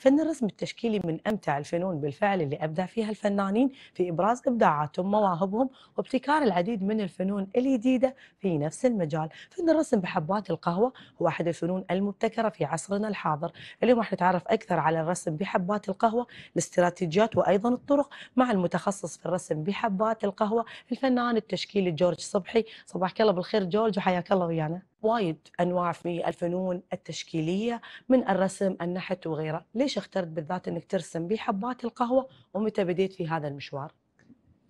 فن الرسم التشكيلي من أمتع الفنون بالفعل اللي أبدع فيها الفنانين في إبراز إبداعاتهم مواهبهم وابتكار العديد من الفنون الجديدة في نفس المجال فن الرسم بحبات القهوة هو أحد الفنون المبتكرة في عصرنا الحاضر اليوم راح نتعرف أكثر على الرسم بحبات القهوة الاستراتيجيات وأيضا الطرق مع المتخصص في الرسم بحبات القهوة الفنان التشكيلي جورج صبحي صباحك الله بالخير جورج وحياك الله ويانا وايد انواع في الفنون التشكيليه من الرسم، النحت وغيره، ليش اخترت بالذات انك ترسم بحبات القهوه ومتى بديت في هذا المشوار؟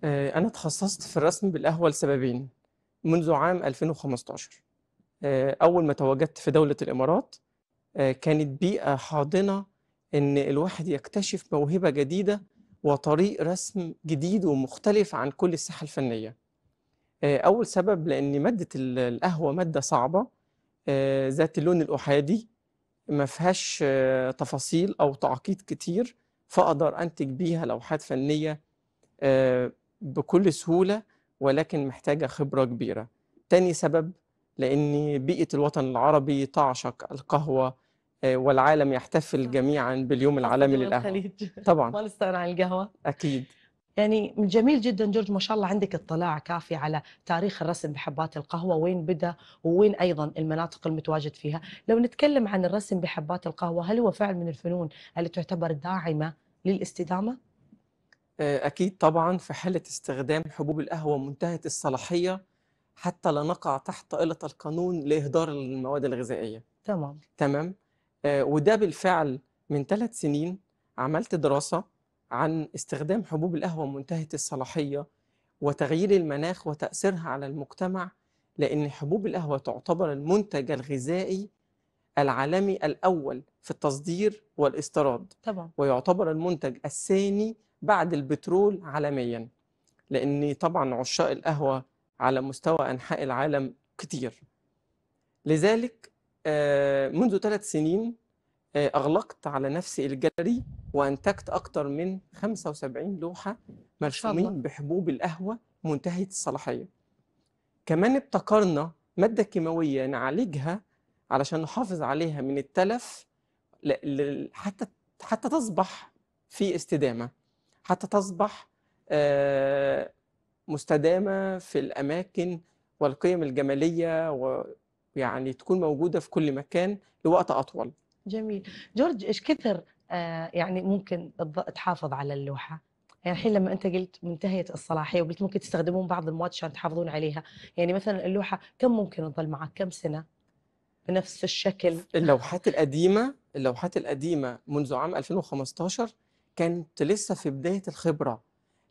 آه، انا تخصصت في الرسم بالقهوه لسببين منذ عام 2015 آه، اول ما تواجدت في دوله الامارات آه، كانت بيئه حاضنه ان الواحد يكتشف موهبه جديده وطريق رسم جديد ومختلف عن كل الساحه الفنيه آه، اول سبب لان ماده القهوه ماده صعبه آه، ذات اللون الاحادي ما فيهاش آه، تفاصيل او تعقيد كتير فاقدر انتج بيها لوحات فنيه بكل سهوله ولكن محتاجه خبره كبيره تاني سبب لان بيئه الوطن العربي تعشق القهوه والعالم يحتفل جميعا باليوم العالمي للقهوه طبعا ما عن القهوه اكيد يعني من جميل جدا جورج ما شاء الله عندك اطلاع كافي على تاريخ الرسم بحبات القهوه وين بدا ووين ايضا المناطق المتواجد فيها، لو نتكلم عن الرسم بحبات القهوه هل هو فعل من الفنون اللي تعتبر داعمه للاستدامه؟ آه، اكيد طبعا في حاله استخدام حبوب القهوه منتهيه الصلاحيه حتى لا نقع تحت طائله القانون لاهدار المواد الغذائيه. تمام. تمام آه، وده بالفعل من ثلاث سنين عملت دراسه عن استخدام حبوب القهوة منتهية الصلاحية وتغيير المناخ وتأثيرها على المجتمع لأن حبوب القهوة تعتبر المنتج الغذائي العالمي الأول في التصدير والاستيراد طبعا ويعتبر المنتج الثاني بعد البترول عالميا لأن طبعا عشاق القهوة على مستوى أنحاء العالم كتير لذلك آه، منذ ثلاث سنين آه، أغلقت على نفسي الجاليري وانتجت اكثر من 75 لوحه مرسومين بحبوب القهوه منتهيه الصلاحيه كمان ابتكرنا ماده كيماويه نعالجها علشان نحافظ عليها من التلف حتى حتى تصبح في استدامه حتى تصبح آه، مستدامه في الاماكن والقيم الجماليه ويعني تكون موجوده في كل مكان لوقت اطول جميل جورج ايش كثر آه، يعني ممكن تحافظ على اللوحه يعني الحين لما انت قلت منتهيه الصلاحيه وقلت ممكن تستخدمون بعض المواد عشان تحافظون عليها يعني مثلا اللوحه كم ممكن تظل معك كم سنه بنفس الشكل اللوحات القديمه اللوحات القديمه منذ عام 2015 كانت لسه في بدايه الخبره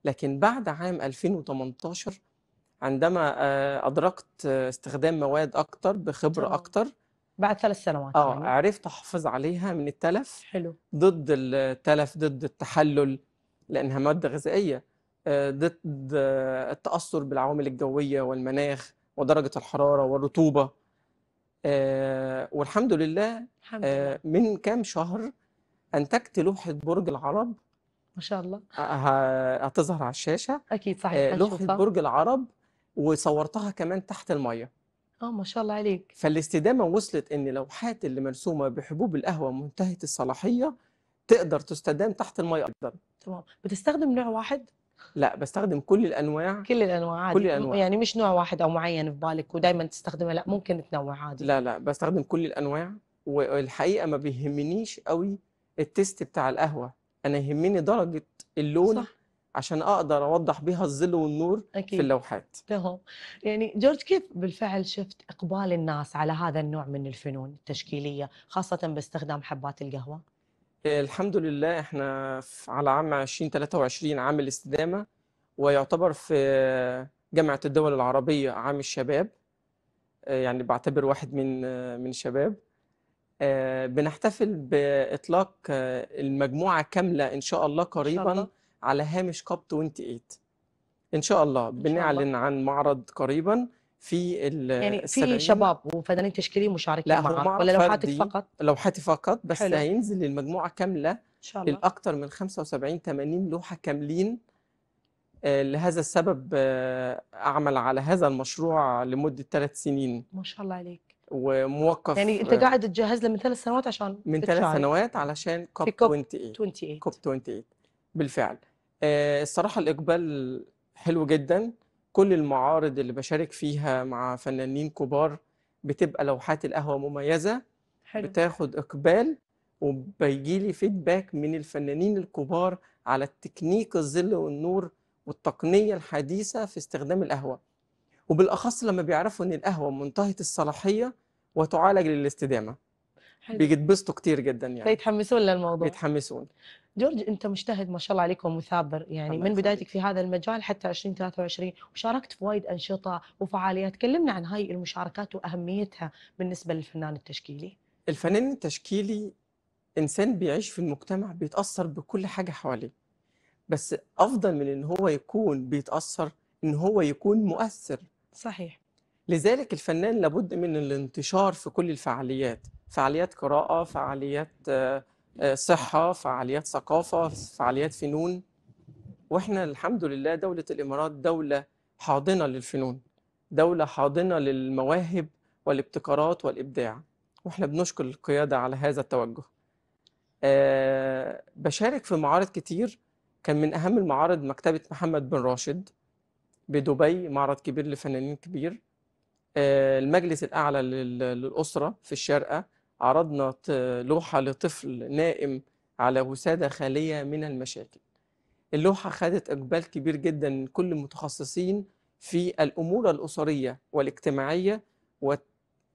لكن بعد عام 2018 عندما آه، أدركت استخدام مواد أكتر بخبرة اكثر أكتر بعد ثلاث سنوات اه يعني. عرفت احافظ عليها من التلف حلو ضد التلف ضد التحلل لانها ماده غذائيه آه، ضد التاثر بالعوامل الجويه والمناخ ودرجه الحراره والرطوبه آه، والحمد لله الحمد آه، من كام شهر انتجت لوحه برج العرب ما شاء الله هتظهر على الشاشه اكيد صحيح لوحه برج العرب وصورتها كمان تحت الميه اه ما شاء الله عليك فالاستدامه وصلت ان لوحات اللي مرسومه بحبوب القهوه منتهيه الصلاحيه تقدر تستدام تحت الميه اكثر تمام بتستخدم نوع واحد لا بستخدم كل الانواع كل الانواع عادي كل الانواع يعني مش نوع واحد او معين في بالك ودايما تستخدمه لا ممكن تنوع عادي لا لا بستخدم كل الانواع والحقيقه ما بيهمنيش قوي التيست بتاع القهوه انا يهمني درجه اللون صح. عشان اقدر اوضح بيها الظل والنور أكيد. في اللوحات تمام يعني جورج كيف بالفعل شفت اقبال الناس على هذا النوع من الفنون التشكيليه خاصه باستخدام حبات القهوه الحمد لله احنا على عام 2023 عام الاستدامه ويعتبر في جامعه الدول العربيه عام الشباب آه، يعني بعتبر واحد من آه، من شباب آه، بنحتفل باطلاق المجموعه كامله ان شاء الله قريبا إن شاء الله. على هامش كاب 28 ان شاء الله بنعلن عن معرض قريبا في يعني في شباب وفنانين تشكيليين مشاركين معاك ولا لوحاتك فقط؟ لوحاتي فقط بس حلو. هينزل المجموعه كامله ان شاء الله الاكثر من 75 80 لوحه كاملين آه، لهذا السبب آه، اعمل على هذا المشروع لمده ثلاث سنين ما شاء الله عليك وموقف يعني انت آه، قاعد تجهز له من ثلاث سنوات عشان من ثلاث سنوات علشان كوب 28 كوب 28 بالفعل آه، الصراحة الإقبال حلو جدا كل المعارض اللي بشارك فيها مع فنانين كبار بتبقى لوحات القهوة مميزة حلو بتاخد إقبال وبيجي لي فيدباك من الفنانين الكبار على التكنيك الظل والنور والتقنية الحديثة في استخدام القهوة وبالأخص لما بيعرفوا إن القهوة منتهية الصلاحية وتعالج للاستدامة بيتبسطوا كتير جدا يعني فيتحمسون للموضوع بيتحمسون جورج انت مجتهد ما شاء الله عليك ومثابر يعني من بدايتك في هذا المجال حتى 2023 وشاركت في وايد انشطه وفعاليات كلمنا عن هاي المشاركات واهميتها بالنسبه للفنان التشكيلي الفنان التشكيلي انسان بيعيش في المجتمع بيتاثر بكل حاجه حواليه بس افضل من ان هو يكون بيتاثر ان هو يكون مؤثر صحيح لذلك الفنان لابد من الانتشار في كل الفعاليات فعاليات قراءه فعاليات آه، آه، صحه فعاليات ثقافه فعاليات فنون واحنا الحمد لله دوله الامارات دوله حاضنه للفنون دوله حاضنه للمواهب والابتكارات والابداع واحنا بنشكر القياده على هذا التوجه أه بشارك في معارض كتير كان من اهم المعارض مكتبه محمد بن راشد بدبي معرض كبير لفنانين كبير آه، المجلس الاعلى للاسره في الشارقه عرضنا لوحة لطفل نائم على وسادة خالية من المشاكل اللوحة خدت إقبال كبير جدا من كل المتخصصين في الأمور الأسرية والاجتماعية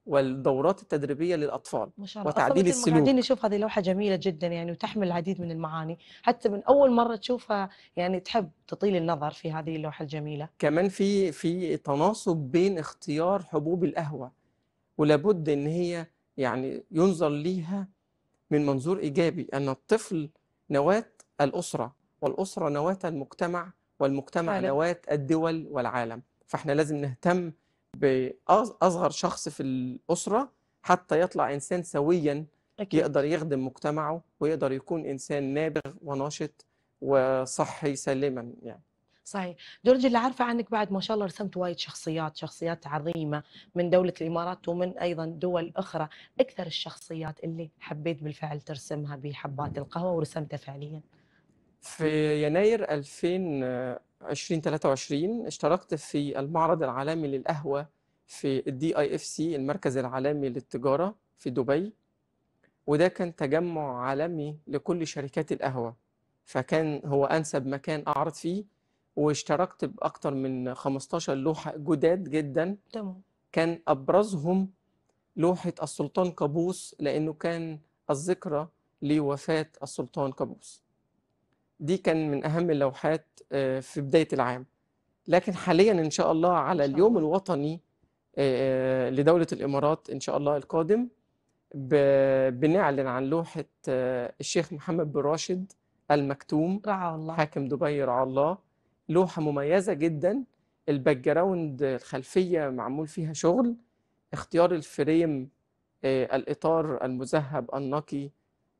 والدورات التدريبيه للاطفال ما شاء الله. وتعديل السلوك قاعدين نشوف هذه اللوحه جميله جدا يعني وتحمل العديد من المعاني حتى من اول مره تشوفها يعني تحب تطيل النظر في هذه اللوحه الجميله كمان في في تناسب بين اختيار حبوب القهوه ولابد ان هي يعني ينظر ليها من منظور إيجابي أن الطفل نواة الأسرة والأسرة نواة المجتمع والمجتمع عالم. نواة الدول والعالم فإحنا لازم نهتم بأصغر شخص في الأسرة حتى يطلع إنسان سويا أكيد. يقدر يخدم مجتمعه ويقدر يكون إنسان نابغ وناشط وصحي سالما يعني صحيح درج اللي عارفه عنك بعد ما شاء الله رسمت وايد شخصيات شخصيات عظيمه من دوله الامارات ومن ايضا دول اخرى اكثر الشخصيات اللي حبيت بالفعل ترسمها بحبات القهوه ورسمتها فعليا في يناير 2023 آه، اشتركت في المعرض العالمي للقهوه في الدي اي اف سي المركز العالمي للتجاره في دبي وده كان تجمع عالمي لكل شركات القهوه فكان هو انسب مكان اعرض فيه واشتركت باكتر من 15 لوحه جداد جدا تمام كان ابرزهم لوحه السلطان قابوس لانه كان الذكرى لوفاه السلطان قابوس دي كان من اهم اللوحات آه، في بدايه العام لكن حاليا ان شاء الله على اليوم الوطني آه، آه، لدوله الامارات ان شاء الله القادم بنعلن عن لوحه الشيخ محمد بن راشد المكتوم رعا الله حاكم دبي رعا الله لوحه مميزه جدا الباك جراوند الخلفيه معمول فيها شغل اختيار الفريم آه الاطار المذهب النقي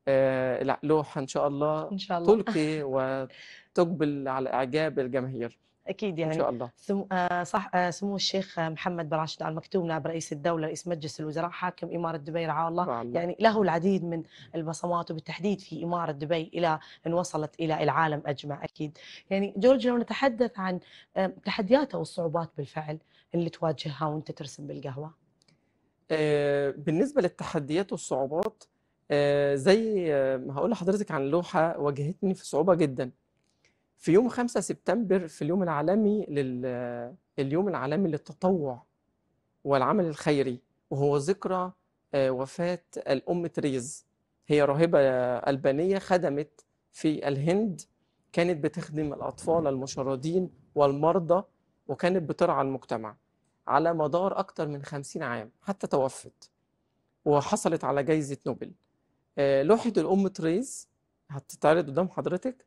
آه لوحه ان شاء الله, إن شاء الله. تلقي وتقبل على اعجاب الجماهير اكيد يعني ان شاء الله سم... آه صح آه سمو الشيخ محمد بن راشد ال مكتوم نائب رئيس الدوله رئيس مجلس الوزراء حاكم اماره دبي رعاه الله يعني له العديد من البصمات وبالتحديد في اماره دبي الى ان وصلت الى العالم اجمع اكيد يعني جورج لو نتحدث عن آه تحدياتها والصعوبات بالفعل اللي تواجهها وانت ترسم بالقهوه آه، بالنسبه للتحديات والصعوبات آه، زي آه، هقول لحضرتك عن لوحه واجهتني في صعوبه جدا في يوم 5 سبتمبر في اليوم العالمي لل اليوم العالمي للتطوع والعمل الخيري وهو ذكرى آه، وفاة الأم تريز هي راهبة آه، ألبانية خدمت في الهند كانت بتخدم الأطفال المشردين والمرضى وكانت بترعى المجتمع على مدار أكثر من 50 عام حتى توفت وحصلت على جائزة نوبل آه، لوحة الأم تريز هتتعرض قدام حضرتك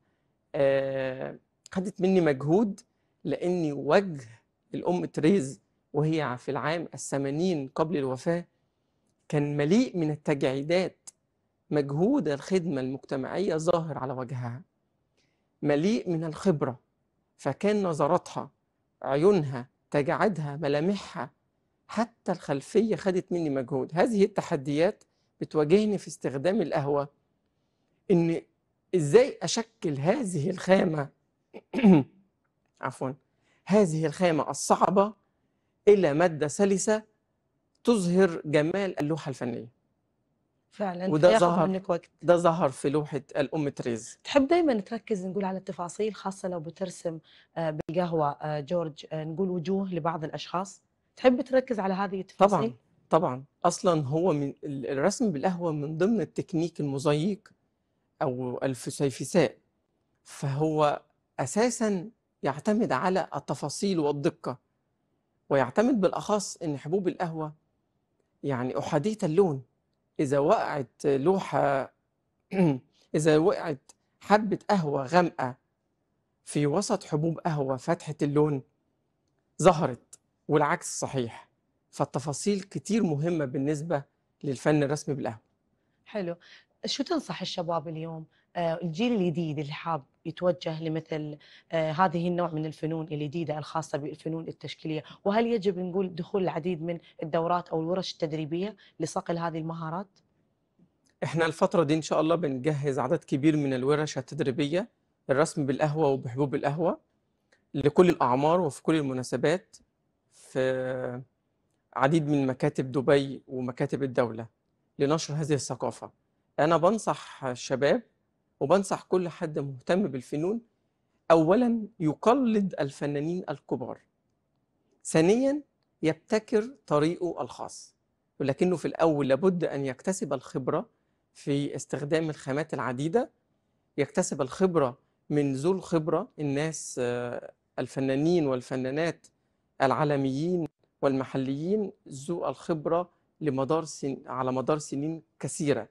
آه، خدت مني مجهود لاني وجه الام تريز وهي في العام الثمانين قبل الوفاه كان مليء من التجعيدات مجهود الخدمه المجتمعيه ظاهر على وجهها مليء من الخبره فكان نظراتها عيونها تجعدها ملامحها حتى الخلفيه خدت مني مجهود هذه التحديات بتواجهني في استخدام القهوه ان ازاي اشكل هذه الخامه عفوا هذه الخامه الصعبه الى ماده سلسه تظهر جمال اللوحه الفنيه فعلا وده ظهر منك وقت ده ظهر في لوحه الام تريز تحب دايما تركز نقول على التفاصيل خاصه لو بترسم آه، بالقهوه آه، جورج آه، نقول وجوه لبعض الاشخاص تحب تركز على هذه التفاصيل طبعا طبعا اصلا هو من الرسم بالقهوه من ضمن التكنيك المزيق أو الفسيفساء فهو أساسا يعتمد على التفاصيل والدقة ويعتمد بالأخص أن حبوب القهوة يعني أحادية اللون إذا وقعت لوحة إذا وقعت حبة قهوة غامقة في وسط حبوب قهوة فاتحة اللون ظهرت والعكس صحيح فالتفاصيل كتير مهمة بالنسبة للفن الرسمي بالقهوة حلو شو تنصح الشباب اليوم آه، الجيل الجديد اللي حاب يتوجه لمثل آه، هذه النوع من الفنون الجديده الخاصه بالفنون التشكيليه وهل يجب نقول دخول العديد من الدورات او الورش التدريبيه لصقل هذه المهارات احنا الفتره دي ان شاء الله بنجهز عدد كبير من الورش التدريبيه الرسم بالقهوه وبحبوب القهوه لكل الاعمار وفي كل المناسبات في عديد من مكاتب دبي ومكاتب الدوله لنشر هذه الثقافه أنا بنصح الشباب وبنصح كل حد مهتم بالفنون أولا يقلد الفنانين الكبار ثانيا يبتكر طريقه الخاص ولكنه في الأول لابد أن يكتسب الخبرة في استخدام الخامات العديدة يكتسب الخبرة من ذو الخبرة الناس الفنانين والفنانات العالميين والمحليين ذو الخبرة لمدار سن... على مدار سنين كثيرة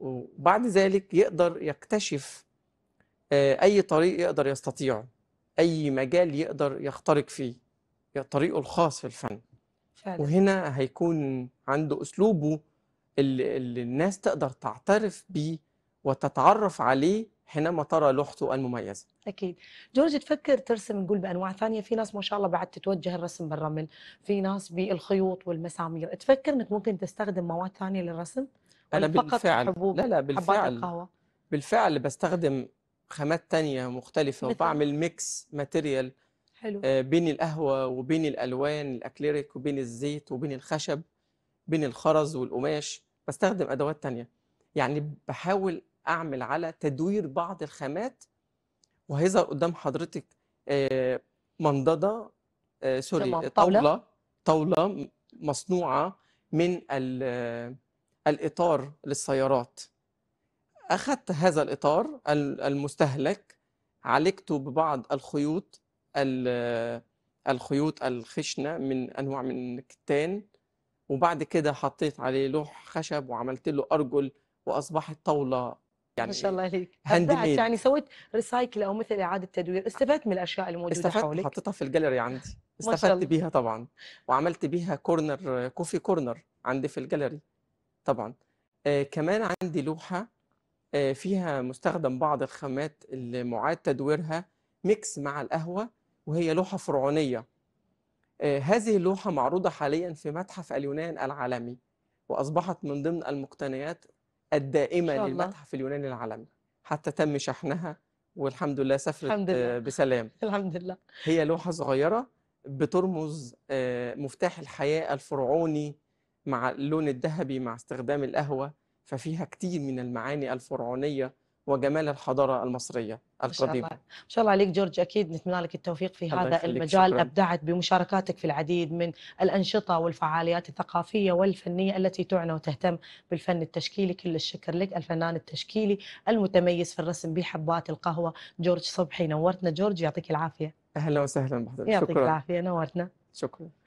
وبعد ذلك يقدر يكتشف آه، اي طريق يقدر يستطيعه اي مجال يقدر يخترق فيه طريقه الخاص في الفن فعلا. وهنا هيكون عنده اسلوبه اللي, اللي الناس تقدر تعترف بيه وتتعرف عليه حينما ترى لوحته المميزه اكيد جورج تفكر ترسم نقول بانواع ثانيه في ناس ما شاء الله بعد تتوجه الرسم بالرمل في ناس بالخيوط والمسامير تفكر انك ممكن تستخدم مواد ثانيه للرسم انا بالفعل حبوب لا لا بالفعل بالفعل بستخدم خامات تانية مختلفة مثل. وبعمل ميكس إيه؟ ماتيريال حلو آه، بين القهوة وبين الألوان الأكليريك وبين الزيت وبين الخشب بين الخرز والقماش بستخدم أدوات تانية يعني بحاول أعمل على تدوير بعض الخامات وهيظهر قدام حضرتك آه، منضدة سوري آه، طاولة طاولة مصنوعة من الإطار للسيارات أخذت هذا الإطار المستهلك عالجته ببعض الخيوط الخيوط الخشنة من أنواع من الكتان وبعد كده حطيت عليه لوح خشب وعملت له أرجل وأصبحت طاولة يعني ما شاء الله عليك هندميد. يعني سويت ريسايكل او مثل اعاده تدوير استفدت من الاشياء الموجوده استفدت حولك حطيتها في الجاليري عندي استفدت بيها طبعا وعملت بيها كورنر كوفي كورنر عندي في الجاليري طبعا آه كمان عندي لوحة آه فيها مستخدم بعض الخامات اللي معاد تدويرها ميكس مع القهوة وهي لوحة فرعونية آه هذه اللوحة معروضة حاليا في متحف اليونان العالمي وأصبحت من ضمن المقتنيات الدائمة للمتحف اليوناني العالمي حتى تم شحنها والحمد لله سافرت الحمد لله. آه، بسلام الحمد لله هي لوحة صغيرة بترمز آه، مفتاح الحياة الفرعوني مع اللون الذهبي مع استخدام القهوة ففيها كتير من المعاني الفرعونية وجمال الحضارة المصرية القديمة ما شاء الله, شاء الله عليك جورج أكيد نتمنى لك التوفيق في هذا المجال شكرا. أبدعت بمشاركاتك في العديد من الأنشطة والفعاليات الثقافية والفنية التي تعنى وتهتم بالفن التشكيلي كل الشكر لك الفنان التشكيلي المتميز في الرسم بحبات القهوة جورج صبحي نورتنا جورج يعطيك العافية أهلا وسهلا بحضرتك يعطيك العافية نورتنا شكرا